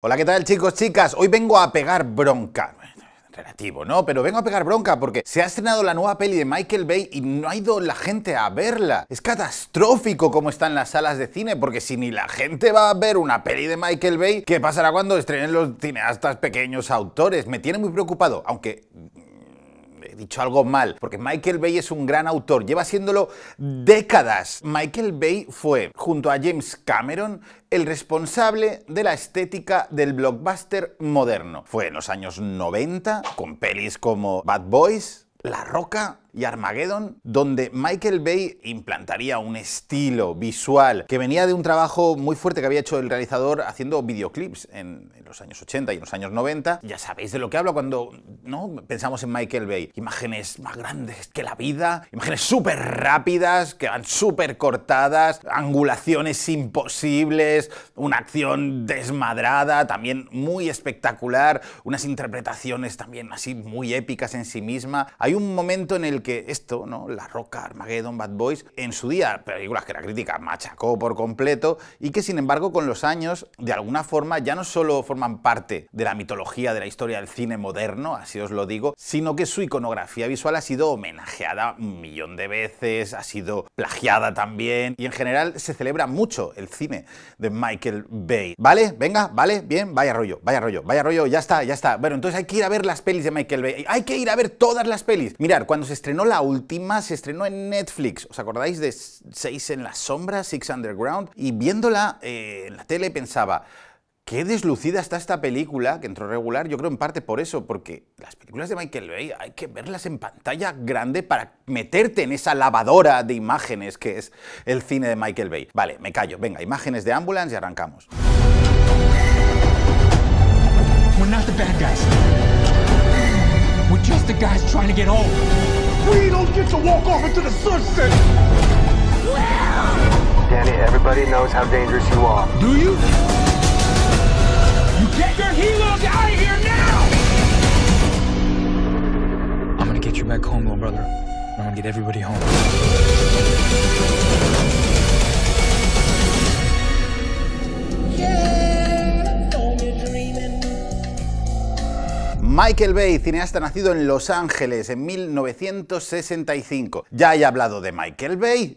Hola, ¿qué tal chicos, chicas? Hoy vengo a pegar bronca. Relativo, ¿no? Pero vengo a pegar bronca porque se ha estrenado la nueva peli de Michael Bay y no ha ido la gente a verla. Es catastrófico cómo están las salas de cine porque si ni la gente va a ver una peli de Michael Bay, ¿qué pasará cuando estrenen los cineastas pequeños autores? Me tiene muy preocupado, aunque he dicho algo mal, porque Michael Bay es un gran autor, lleva haciéndolo décadas. Michael Bay fue, junto a James Cameron, el responsable de la estética del blockbuster moderno. Fue en los años 90, con pelis como Bad Boys, La Roca y Armageddon, donde Michael Bay implantaría un estilo visual que venía de un trabajo muy fuerte que había hecho el realizador haciendo videoclips en, los años 80 y en los años 90. Ya sabéis de lo que hablo cuando ¿no? pensamos en Michael Bay. Imágenes más grandes que la vida, imágenes súper rápidas, que van súper cortadas, angulaciones imposibles, una acción desmadrada, también muy espectacular, unas interpretaciones también así muy épicas en sí misma. Hay un momento en el que que esto, ¿no? La Roca, Armageddon, Bad Boys, en su día, películas que la crítica machacó por completo y que sin embargo con los años, de alguna forma, ya no solo forman parte de la mitología de la historia del cine moderno, así os lo digo, sino que su iconografía visual ha sido homenajeada un millón de veces, ha sido plagiada también y en general se celebra mucho el cine de Michael Bay. ¿Vale? Venga, ¿vale? Bien, vaya rollo, vaya rollo, vaya rollo, ya está, ya está. Bueno, entonces hay que ir a ver las pelis de Michael Bay, hay que ir a ver todas las pelis. Mirar, cuando se esté la última, se estrenó en Netflix. ¿Os acordáis de Seis en la Sombra, Six Underground? Y viéndola eh, en la tele pensaba, Qué deslucida está esta película, que entró regular, yo creo en parte por eso, porque las películas de Michael Bay hay que verlas en pantalla grande para meterte en esa lavadora de imágenes que es el cine de Michael Bay. Vale, me callo. Venga, imágenes de Ambulance y arrancamos. We're just the guys trying to get We don't get to walk off into the sunset! Danny, everybody knows how dangerous you are. Do you? You get your heroes out of here now! I'm gonna get you back home, little brother. I'm gonna get everybody home. Yeah. Michael Bay, cineasta nacido en Los Ángeles en 1965. Ya he hablado de Michael Bay.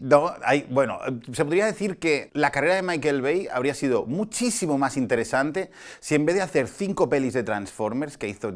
bueno, se podría decir que la carrera de Michael Bay habría sido muchísimo más interesante si en vez de hacer cinco pelis de Transformers, que hizo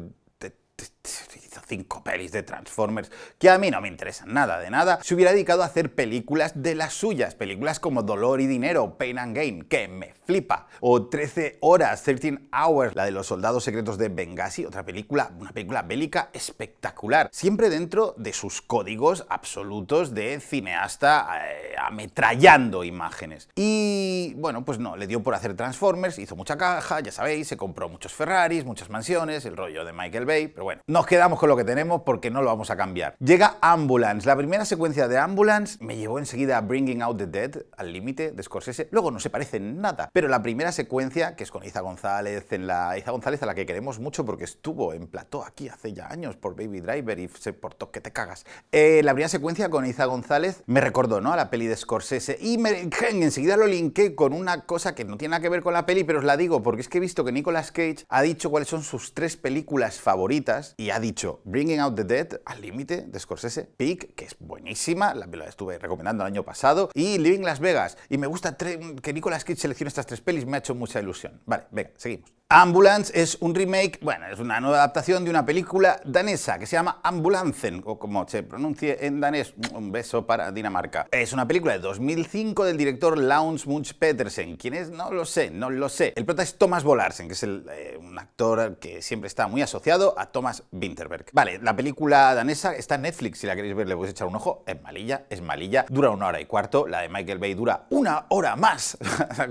cinco pelis de Transformers, que a mí no me interesan nada de nada, se hubiera dedicado a hacer películas de las suyas, películas como Dolor y Dinero, Pain and Gain, que me flipa, o 13 horas, 13 hours, la de los soldados secretos de Benghazi, otra película, una película bélica espectacular, siempre dentro de sus códigos absolutos de cineasta eh, ametrallando imágenes. Y bueno, pues no, le dio por hacer Transformers, hizo mucha caja, ya sabéis, se compró muchos Ferraris, muchas mansiones, el rollo de Michael Bay, pero bueno, nos quedamos con lo que tenemos porque no lo vamos a cambiar. Llega Ambulance. La primera secuencia de Ambulance me llevó enseguida a Bringing Out the Dead, al límite de Scorsese. Luego no se parece nada. Pero la primera secuencia, que es con Iza González, en la Iza González a la que queremos mucho porque estuvo en plató aquí hace ya años por Baby Driver y se portó que te cagas. Eh, la primera secuencia con Iza González me recordó, ¿no? A la peli de Scorsese y me, enseguida lo linké con una cosa que no tiene nada que ver con la peli, pero os la digo porque es que he visto que Nicolas Cage ha dicho cuáles son sus tres películas favoritas y ha dicho Bringing Out the Dead, Al Límite, de Scorsese, Peak, que es buenísima, la, estuve recomendando el año pasado, y Living Las Vegas. Y me gusta que Nicolas Cage seleccione estas tres pelis, me ha hecho mucha ilusión. Vale, venga, seguimos. Ambulance es un remake, bueno, es una nueva adaptación de una película danesa que se llama Ambulancen, o como se pronuncie en danés, un beso para Dinamarca. Es una película de 2005 del director Lance Munch Petersen. ¿quienes es? No lo sé, no lo sé. El protagonista es Thomas Volarsen, que es eh, un actor que siempre está muy asociado a Thomas Winterberg. Vale, la película danesa está en Netflix, si la queréis ver le podéis echar un ojo. Es malilla, es malilla. Dura una hora y cuarto, la de Michael Bay dura una hora más.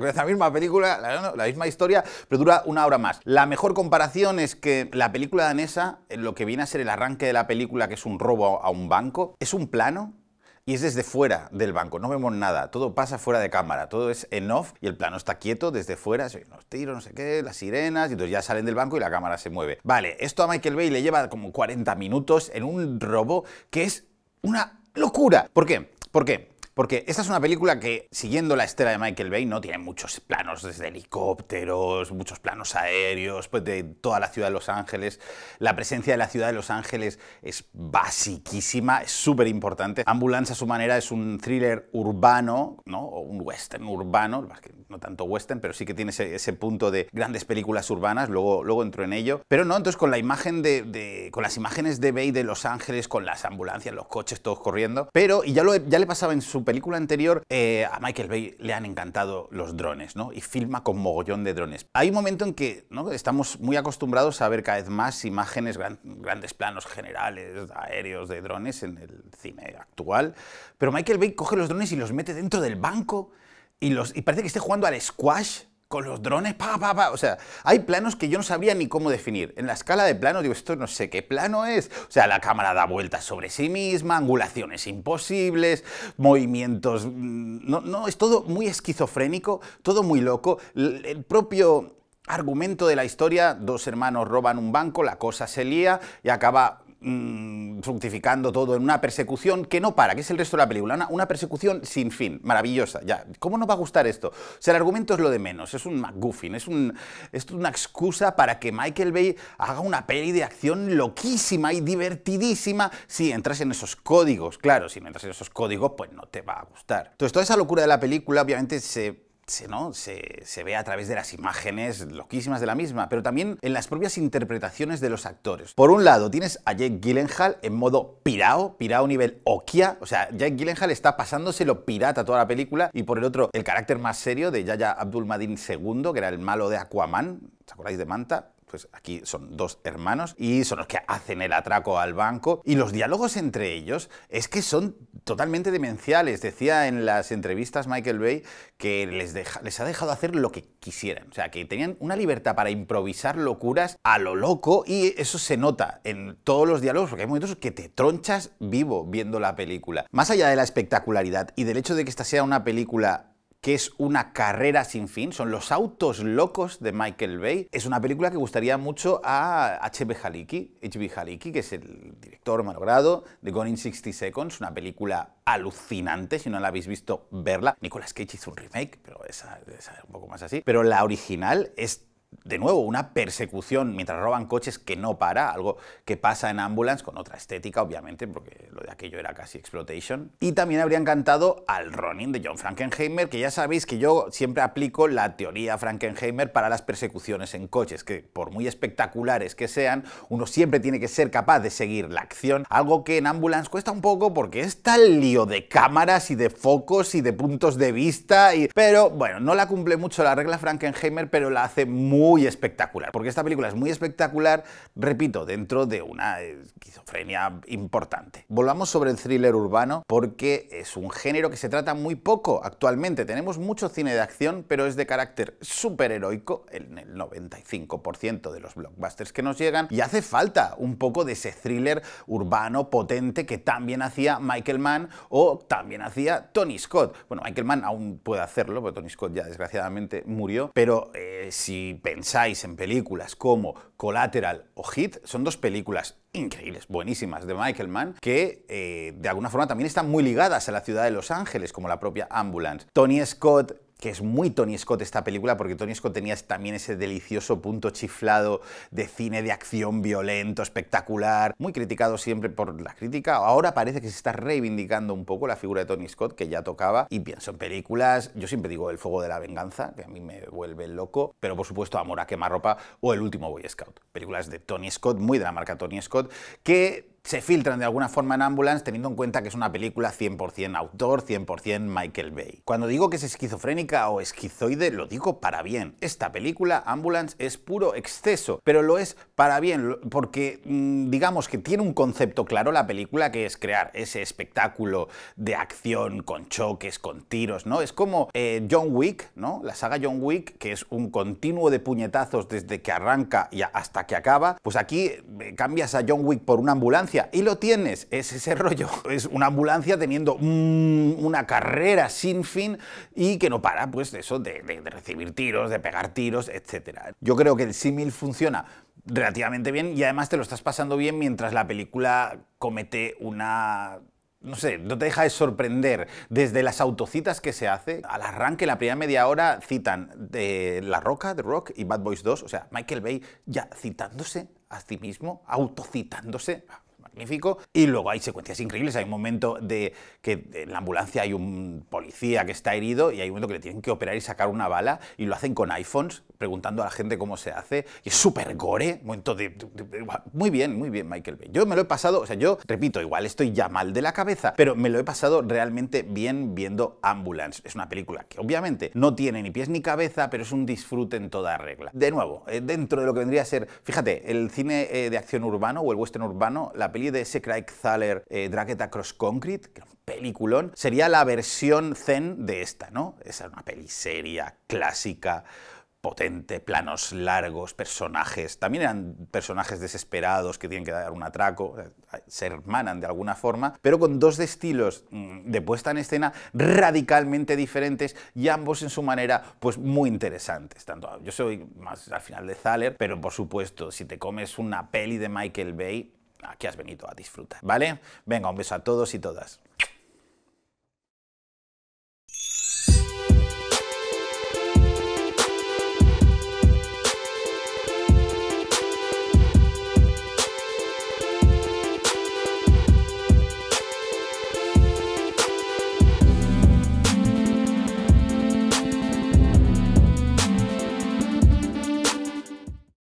Esa misma película, la, la misma historia, pero dura una ahora más. La mejor comparación es que la película danesa, eh, lo que viene a ser el arranque de la película, que es un robo a un banco, es un plano y es desde fuera del banco, no vemos nada, todo pasa fuera de cámara, todo es en off y el plano está quieto desde fuera, se nos tiros, no sé qué, las sirenas, y entonces ya salen del banco y la cámara se mueve. Vale, esto a Michael Bay le lleva como 40 minutos en un robo que es una locura. ¿Por qué? ¿Por qué? Porque esta es una película que, siguiendo la estela de Michael Bay, no tiene muchos planos desde helicópteros, muchos planos aéreos, pues de toda la ciudad de Los Ángeles. La presencia de la ciudad de Los Ángeles es basiquísima, es súper importante. Ambulance a su manera es un thriller urbano, ¿no? O un western urbano, no tanto western, pero sí que tiene ese, punto de grandes películas urbanas, luego, luego entro en ello. Pero no, entonces con la imagen de, con las imágenes de Bay de Los Ángeles, con las ambulancias, los coches, todos corriendo. Pero, y ya, ya le pasaba en su película anterior, eh, a Michael Bay le han encantado los drones, ¿no? Y filma con mogollón de drones. Hay un momento en que ¿no? estamos muy acostumbrados a ver cada vez más imágenes, grandes planos generales, aéreos, de drones en el cine actual, pero Michael Bay coge los drones y los mete dentro del banco y, los, y parece que esté jugando al squash con los drones, pa, pa, pa. O sea, hay planos que yo no sabría ni cómo definir. En la escala de plano, digo, esto no sé qué plano es. O sea, la cámara da vueltas sobre sí misma, angulaciones imposibles, movimientos. Mm, no, no, es todo muy esquizofrénico, todo muy loco. El propio argumento de la historia: dos hermanos roban un banco, la cosa se lía y acaba Mm, fructificando todo en una persecución que no para, que es el resto de la película, una, persecución sin fin, maravillosa, ya. ¿Cómo no va a gustar esto? O el argumento es lo de menos, es un McGuffin, es, un, es una excusa para que Michael Bay haga una peli de acción loquísima y divertidísima si entras en esos códigos, claro, si no entras en esos códigos, pues no te va a gustar. Entonces, toda esa locura de la película obviamente se se, ¿no? se, ve a través de las imágenes loquísimas de la misma, pero también en las propias interpretaciones de los actores. Por un lado, tienes a Jake Gyllenhaal en modo pirao, pirao nivel Okia, o sea, Jake Gyllenhaal está pasándoselo pirata toda la película, y por el otro, el carácter más serio de Yaya Abdul Madin II, que era el malo de Aquaman, ¿os acordáis de Manta? pues aquí son dos hermanos y son los que hacen el atraco al banco y los diálogos entre ellos es que son totalmente demenciales. Decía en las entrevistas Michael Bay que les, les ha dejado hacer lo que quisieran, o sea, que tenían una libertad para improvisar locuras a lo loco y eso se nota en todos los diálogos porque hay momentos que te tronchas vivo viendo la película. Más allá de la espectacularidad y del hecho de que esta sea una película que es una carrera sin fin, son Los autos locos de Michael Bay. Es una película que gustaría mucho a H.B. Haliki, H.B. que es el director malogrado de Gone in 60 Seconds, una película alucinante, si no la habéis visto, verla. Nicolas Cage hizo un remake, pero es un poco más así. Pero la original es de nuevo, una persecución mientras roban coches que no para, algo que pasa en Ambulance con otra estética, obviamente, porque lo de aquello era casi exploitation. Y también habría encantado al Ronin de John Frankenheimer, que ya sabéis que yo siempre aplico la teoría Frankenheimer para las persecuciones en coches, que por muy espectaculares que sean, uno siempre tiene que ser capaz de seguir la acción, algo que en Ambulance cuesta un poco porque es tal lío de cámaras y de focos y de puntos de vista, y... pero bueno, no la cumple mucho la regla Frankenheimer, pero la hace muy muy espectacular, porque esta película es muy espectacular, repito, dentro de una eh, esquizofrenia importante. Volvamos sobre el thriller urbano, porque es un género que se trata muy poco actualmente. Tenemos mucho cine de acción, pero es de carácter superheroico en el 95% de los blockbusters que nos llegan, y hace falta un poco de ese thriller urbano potente que también hacía Michael Mann o también hacía Tony Scott. Bueno, Michael Mann aún puede hacerlo, porque Tony Scott ya desgraciadamente murió, pero eh, si pensáis en películas como Collateral o Hit, son dos películas increíbles, buenísimas, de Michael Mann, que eh, de alguna forma también están muy ligadas a la ciudad de Los Ángeles, como la propia Ambulance. Tony Scott que es muy Tony Scott esta película, porque Tony Scott tenía también ese delicioso punto chiflado de cine de acción violento, espectacular, muy criticado siempre por la crítica. Ahora parece que se está reivindicando un poco la figura de Tony Scott, que ya tocaba, y pienso en películas, yo siempre digo El Fuego de la Venganza, que a mí me vuelve loco, pero por supuesto Amor a quemarropa o El Último Boy Scout, películas de Tony Scott, muy de la marca Tony Scott, que se filtran de alguna forma en Ambulance teniendo en cuenta que es una película 100% autor, 100% Michael Bay. Cuando digo que es esquizofrénica o esquizoide, lo digo para bien. Esta película, Ambulance, es puro exceso, pero lo es para bien, porque mm, digamos que tiene un concepto claro la película, que es crear ese espectáculo de acción con choques, con tiros, ¿no? Es como eh, John Wick, ¿no? La saga John Wick, que es un continuo de puñetazos desde que arranca y hasta que acaba. Pues aquí eh, cambias a John Wick por una ambulancia, y lo tienes, es ese rollo. Es una ambulancia teniendo mm, una carrera sin fin y que no para, pues eso, de, de recibir tiros, de pegar tiros, etc. Yo creo que el símil funciona relativamente bien y además te lo estás pasando bien mientras la película comete una no sé, no te deja de sorprender. Desde las autocitas que se hace, al arranque, la primera media hora, citan de La Roca, The Rock y Bad Boys 2. O sea, Michael Bay ya citándose a sí mismo, autocitándose. Y luego hay secuencias increíbles. Hay un momento de que en la ambulancia hay un policía que está herido y hay un momento que le tienen que operar y sacar una bala y lo hacen con iPhones, preguntando a la gente cómo se hace. Y es súper gore. Momento muy bien, muy bien, Michael Bay. Yo me lo he pasado, o sea, yo repito, igual estoy ya mal de la cabeza, pero me lo he pasado realmente bien viendo Ambulance. Es una película que obviamente no tiene ni pies ni cabeza, pero es un disfrute en toda regla. De nuevo, eh, dentro de lo que vendría a ser, fíjate, el cine eh, de acción urbano o el western urbano, la película de ese Craig Thaler, eh, Across Concrete, que era un peliculón, sería la versión zen de esta, ¿no? Esa es una peli seria, clásica, potente, planos largos, personajes, también eran personajes desesperados que tienen que dar un atraco, se hermanan de alguna forma, pero con dos estilos mm, de puesta en escena radicalmente diferentes y ambos en su manera pues muy interesantes. Tanto yo soy más al final de Thaler, pero por supuesto, si te comes una peli de Michael Bay, que has venido a disfrutar, ¿vale? Venga, un beso a todos y todas.